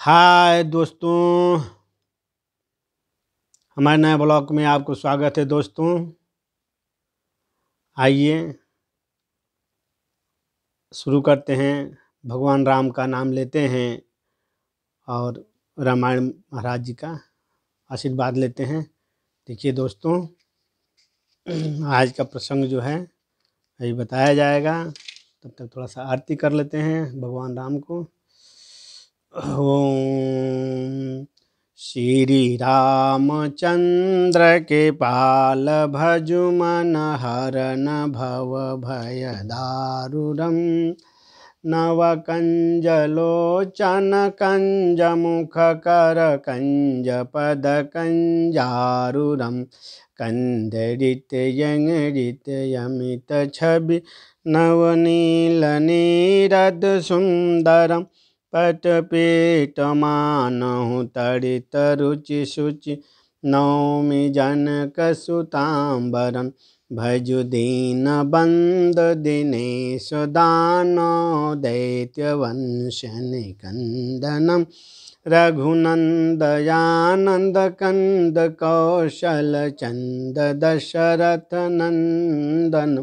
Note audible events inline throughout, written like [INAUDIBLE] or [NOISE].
हाय दोस्तों हमारे नए ब्लॉग में आपको स्वागत है दोस्तों आइए शुरू करते हैं भगवान राम का नाम लेते हैं और रामायण महाराज जी का आशीर्वाद लेते हैं देखिए दोस्तों आज का प्रसंग जो है अभी बताया जाएगा तब तक थोड़ा सा आरती कर लेते हैं भगवान राम को श्रीरामचन्द्रकृपालभजु मनहरणभयदारुरं नवकञ्जलोचन कञ्जमुखकरकञ्जपदकञ्जारुरं नवनीलनीरद सुन्दरम् शुचि नौमी जनक दीन बंद दिनेश पटपीटमानहु तडितरुचिशुचि नौमि जनकसुताम्बरं भजुदीनबन्ददिनेशदानो दशरथ रघुनन्दयानन्दकन्दकौशलचन्ददशरथनन्दनम्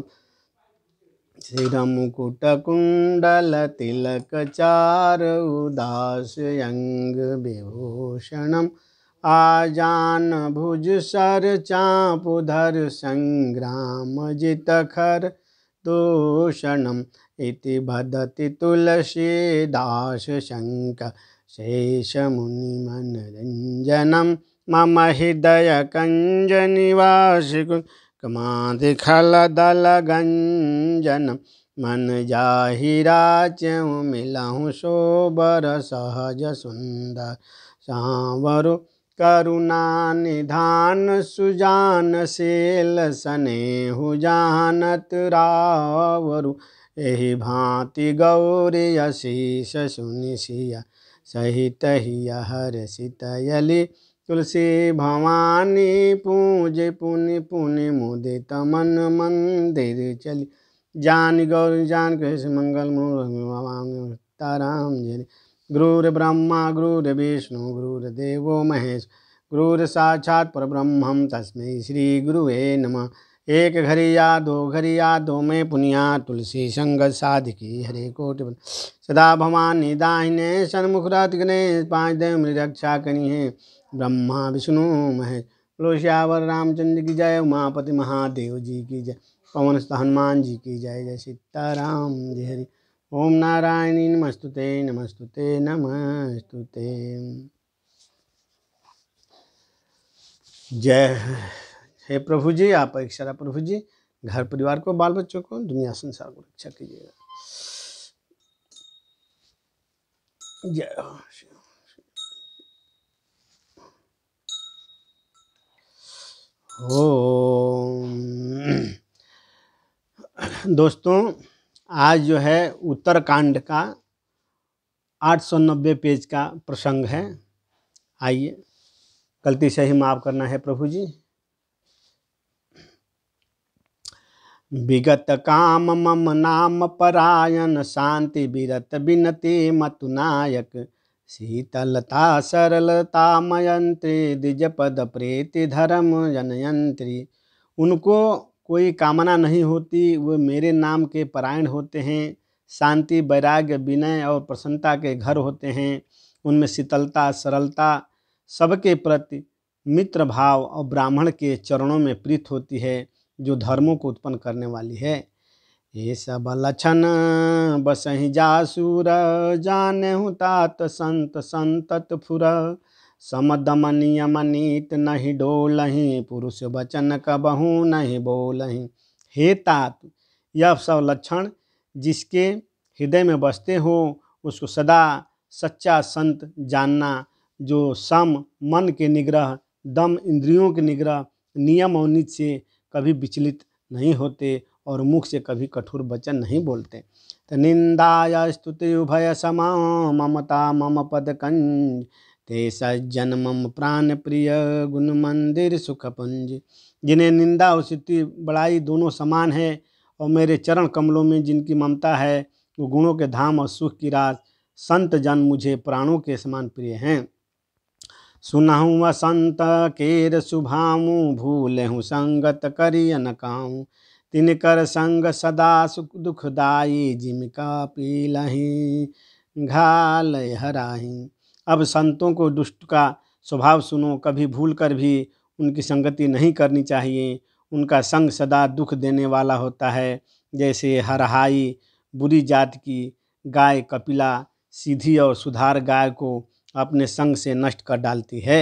शिरमुकुटकुण्डलतिलकचारुदासयङ्गविभूषणम् आजान् भुजसर् चापुधर् जितखर दूषणम् इति भदति तुलसीदासशङ्क शेषमुनिमनरञ्जनं मम हृदयकञ्जनिवासि कमांध खल दल गंजन मन जाहिरा च्यू मिलाऊँ सोबर सहज सुंदर सांवरो करुणा निधान सुजान सेल स्नेहु जानत रावरु यही भांति गौरी आशीष सुनिशिया सहित हिय हर सितयली तुलसी भवानी पूज पुण्य पुण्य मुदे तमन मंदिर चली जान गौर जान कृष्ण मंगल मूर ताराम जन गुरुर ब्रह्मा गुरुर विष्णु गुरुर देवो महेश गुरुर साक्षात पर ब्रह्म तस्मय श्री गुरु नमः एक घरिया दो घरिया दो में पुनिया तुलसी संग साधकी हरे कोट सदा भवानी दाहिने सन्मुख रत गणेश पाँच देव रक्षा करी है ब्रह्मा विष्णु महेश लोश्यावर रामचंद्र की जय उमापति महादेव जी की जय पवन हनुमान जी की जय जय सीताराम जय हरि ओम नारायणी नमस्तुते नमस्तुते नमस्तुते जय हे प्रभु जी आप इच्छा प्रभु जी घर परिवार को बाल बच्चों को दुनिया संसार को रक्षा कीजिएगा जय ओम [CLEARS THROAT] दोस्तों आज जो है उत्तरकांड का 890 पेज का प्रसंग है आइए गलती से ही माफ़ करना है प्रभु जी विगत काम मम नाम परायण शांति विरत मतु नायक शीतलता सरलता मयंत्री द्विज पद प्रेति धर्म जनयंत्री उनको कोई कामना नहीं होती वे मेरे नाम के परायण होते हैं शांति वैराग्य विनय और प्रसन्नता के घर होते हैं उनमें शीतलता सरलता सबके प्रति मित्र भाव और ब्राह्मण के चरणों में प्रीत होती है जो धर्मों को उत्पन्न करने वाली है ये सब लक्षण बसही जासूर जाने तात संत संतत फुर समदमनियम नीत नहीं डोलही पुरुष वचन कबहू नहीं बोलही हे तात यह सब लक्षण जिसके हृदय में बसते हो उसको सदा सच्चा संत जानना जो सम मन के निग्रह दम इंद्रियों के निग्रह नियम और नीति से कभी विचलित नहीं होते और मुख से कभी कठोर वचन नहीं बोलते तो निंदाया स्तुति उभय समा ममता मम पद कंज ते सज्जन मम प्राण प्रिय गुण मंदिर सुख पुंज जिन्हें निंदा और स्तुति बड़ाई दोनों समान है और मेरे चरण कमलों में जिनकी ममता है वो गुणों के धाम और सुख की रात संत जन मुझे प्राणों के समान प्रिय हैं व वसंत केर शुभाऊँ भूल हूँ संगत करिय नकाऊँ तिनकर संग सदा सुख दुखदायी जिमका पी लही घाल हराही अब संतों को दुष्ट का स्वभाव सुनो कभी भूल कर भी उनकी संगति नहीं करनी चाहिए उनका संग सदा दुख देने वाला होता है जैसे हरहाई बुरी जात की गाय कपिला सीधी और सुधार गाय को अपने संग से नष्ट कर डालती है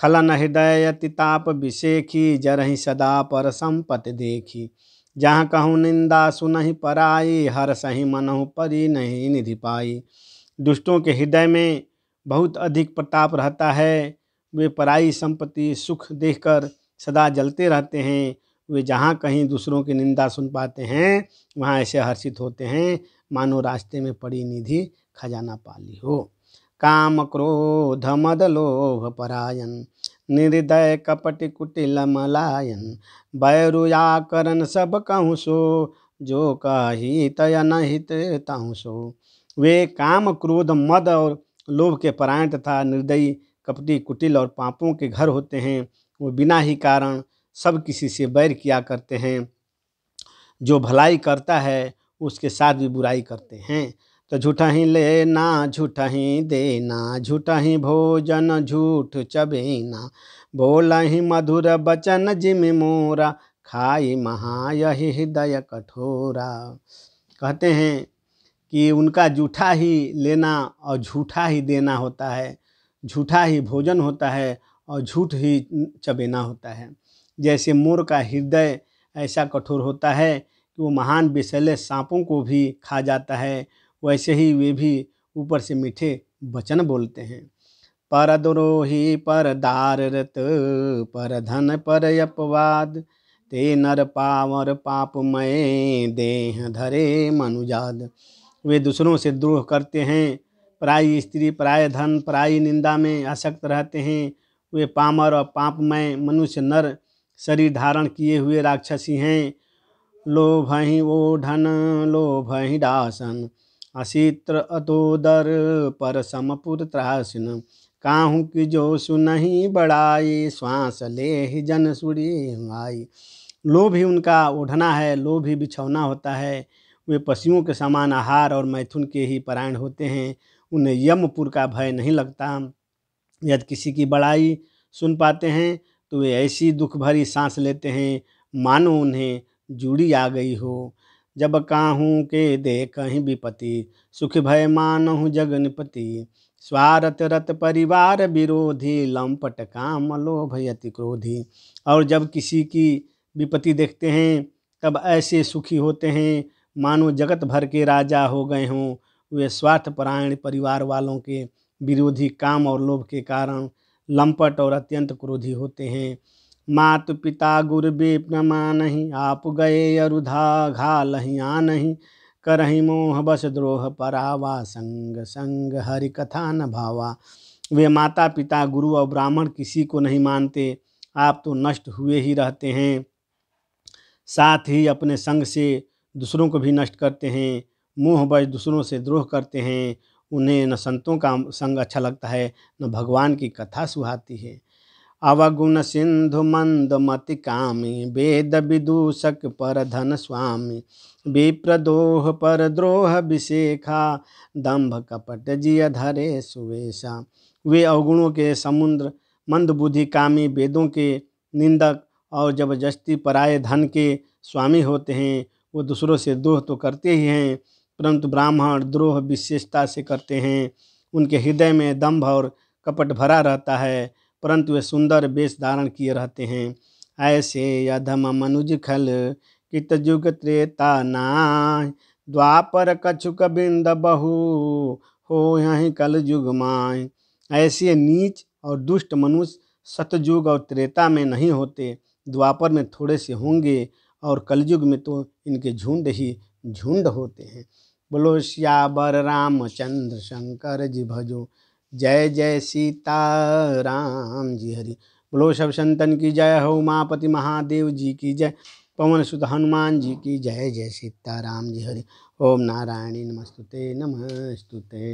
खलन हृदय ताप विशेखी जरहि सदा पर संपति देखी जहाँ कहूँ निंदा सुनहि पराई हर सही मनहु परी नहीं निधि पाई दुष्टों के हृदय में बहुत अधिक प्रताप रहता है वे पराई संपत्ति सुख देखकर सदा जलते रहते हैं वे जहाँ कहीं दूसरों की निंदा सुन पाते हैं वहाँ ऐसे हर्षित होते हैं मानो रास्ते में पड़ी निधि खजाना पाली हो काम क्रोध मद लोभ परायण निर्दय कपट कुटिल मलायन बैरुयाकरण सब कहूँ सो जो कही तय नहित ताहू सो वे काम क्रोध मद और लोभ के परायण तथा निर्दयी कपटी कुटिल और पापों के घर होते हैं वो बिना ही कारण सब किसी से बैर किया करते हैं जो भलाई करता है उसके साथ भी बुराई करते हैं तो झूठा ही लेना झूठा ही देना झूठा ही भोजन झूठ चबेना बोला ही मधुर बचन जिम मोरा खाई महा यही हृदय कठोरा कहते हैं कि उनका झूठा ही लेना और झूठा ही देना होता है झूठा ही भोजन होता है और झूठ ही चबेना होता है जैसे मोर का हृदय ऐसा कठोर होता है कि वो महान विषैले सांपों को भी खा जाता है वैसे ही वे भी ऊपर से मीठे वचन बोलते हैं पर द्रोही पर दारत पर धन पर अपवाद ते नर पावर पापमय देह धरे मनुजाद वे दूसरों से द्रोह करते हैं प्राय स्त्री प्राय धन प्राय निंदा में आसक्त रहते हैं वे पामर और पापमय मनुष्य नर शरीर धारण किए हुए राक्षसी हैं लोभ ही वो धन लोभ ही डासन असित्र अतोदर पर समपुर त्रासन काहू की जो सुनही बड़ाई श्वास ले ही जन सुरी आई लोभ ही उनका ओढ़ना है लोभ ही बिछौना होता है वे पशुओं के समान आहार और मैथुन के ही पारायण होते हैं उन्हें यमपुर का भय नहीं लगता यदि किसी की बड़ाई सुन पाते हैं तो वे ऐसी दुख भरी सांस लेते हैं मानो उन्हें जुड़ी आ गई हो जब काहू के दे कहीं विपति सुख भय मानहु जगनपति स्वारत रत परिवार विरोधी लंपट काम लोभ अति क्रोधी और जब किसी की विपत्ति देखते हैं तब ऐसे सुखी होते हैं मानो जगत भर के राजा हो गए हों वे स्वार्थपरायण परिवार वालों के विरोधी काम और लोभ के कारण लंपट और अत्यंत क्रोधी होते हैं मात पिता गुर बेप नमा नहीं आप गए अरुधा घाल आ नहीं करही मोह बस द्रोह परावा संग संग हरि कथा न भावा वे माता पिता गुरु और ब्राह्मण किसी को नहीं मानते आप तो नष्ट हुए ही रहते हैं साथ ही अपने संग से दूसरों को भी नष्ट करते हैं मोह बस दूसरों से द्रोह करते हैं उन्हें न संतों का संग अच्छा लगता है न भगवान की कथा सुहाती है अवगुण सिंधु मंद मति कामी वेद विदूषक पर धन स्वामी विप्रदोह पर द्रोह विशेखा दंभ कपट जिय धरे सुवेशा वे अवगुणों के समुद्र मंद बुद्धि कामी वेदों के निंदक और जबरदस्ती पराय धन के स्वामी होते हैं वो दूसरों से द्रोह तो करते ही हैं परंतु ब्राह्मण द्रोह विशेषता से करते हैं उनके हृदय में दम्भ और कपट भरा रहता है परंतु वे सुंदर वेश धारण किए रहते हैं ऐसे यधम मनुज खल कित युग त्रेता नाय द्वापर कछुक बिंद बहु हो यहीं कल युग माय ऐसे नीच और दुष्ट मनुष्य सतयुग और त्रेता में नहीं होते द्वापर में थोड़े से होंगे और कलयुग में तो इनके झुंड ही झुंड होते हैं बोलो श्यावर रामचंद्र शंकर जी भजो जय जय सीता राम जी हरि बोलो सब संतन की जय हो उमापति महादेव जी की जय पवन सुत हनुमान जी की जय जय सीता राम जी हरि ओम नारायणी नमस्तुते नमस्तुते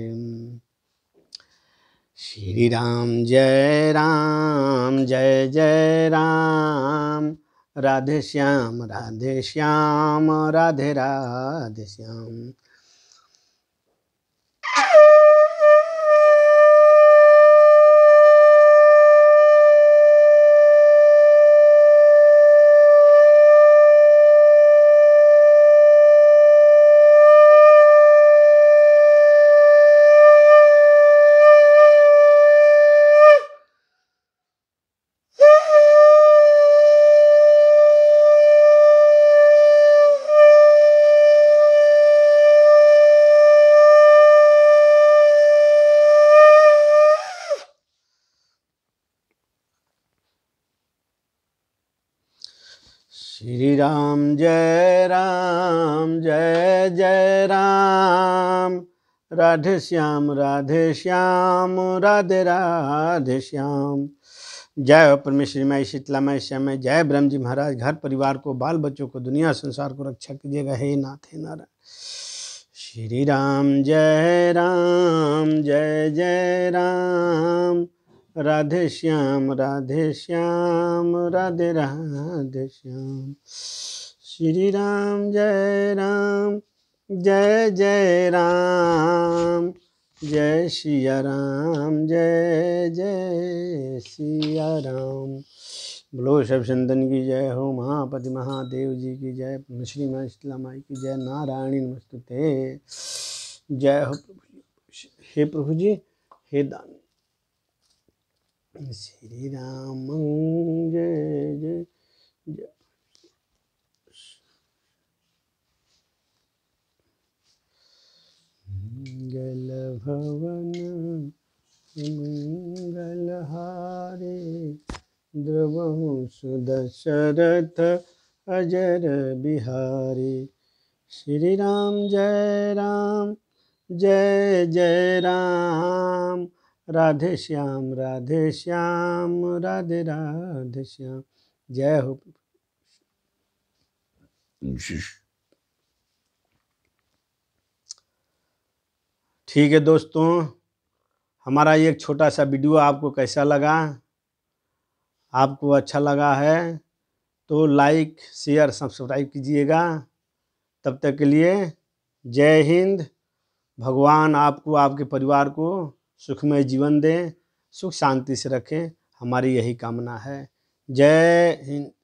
श्री राम जय राम जय जय राम राधे श्याम राधे श्याम राधे राधे श्याम श्री राम जय राम जय जय राम राधे श्याम राधे श्याम राधे राधे श्याम जय शीतला शीतलामय श्यामय जय ब्रह्म जी महाराज घर परिवार को बाल बच्चों को दुनिया संसार को रक्षा कीजिएगा हे नाथ हे नारायण श्री राम जय राम जय जय राम राधे श्याम राधे श्याम राधे राधे श्याम श्री राम जय राम जय जय राम जय सिया राम जय जय सिया राम बोलो शब चंदन की जय हो महापति महादेव जी की जय श्री मिश्ला माई की जय नारायणी नमस्ते जय हो हे प्रभु जी हे दान श्री राम जय जय जय मंगल भवन मंगल हारे ध्रुव सुदशरथ अजर बिहारी श्री राम जय राम जय जय राम राधे श्याम राधे श्याम राधे राधे श्याम जय हो ठीक है दोस्तों हमारा ये एक छोटा सा वीडियो आपको कैसा लगा आपको अच्छा लगा है तो लाइक शेयर सब्सक्राइब कीजिएगा तब तक के लिए जय हिंद भगवान आपको आपके परिवार को सुखमय जीवन दें सुख शांति से रखें हमारी यही कामना है जय हिंद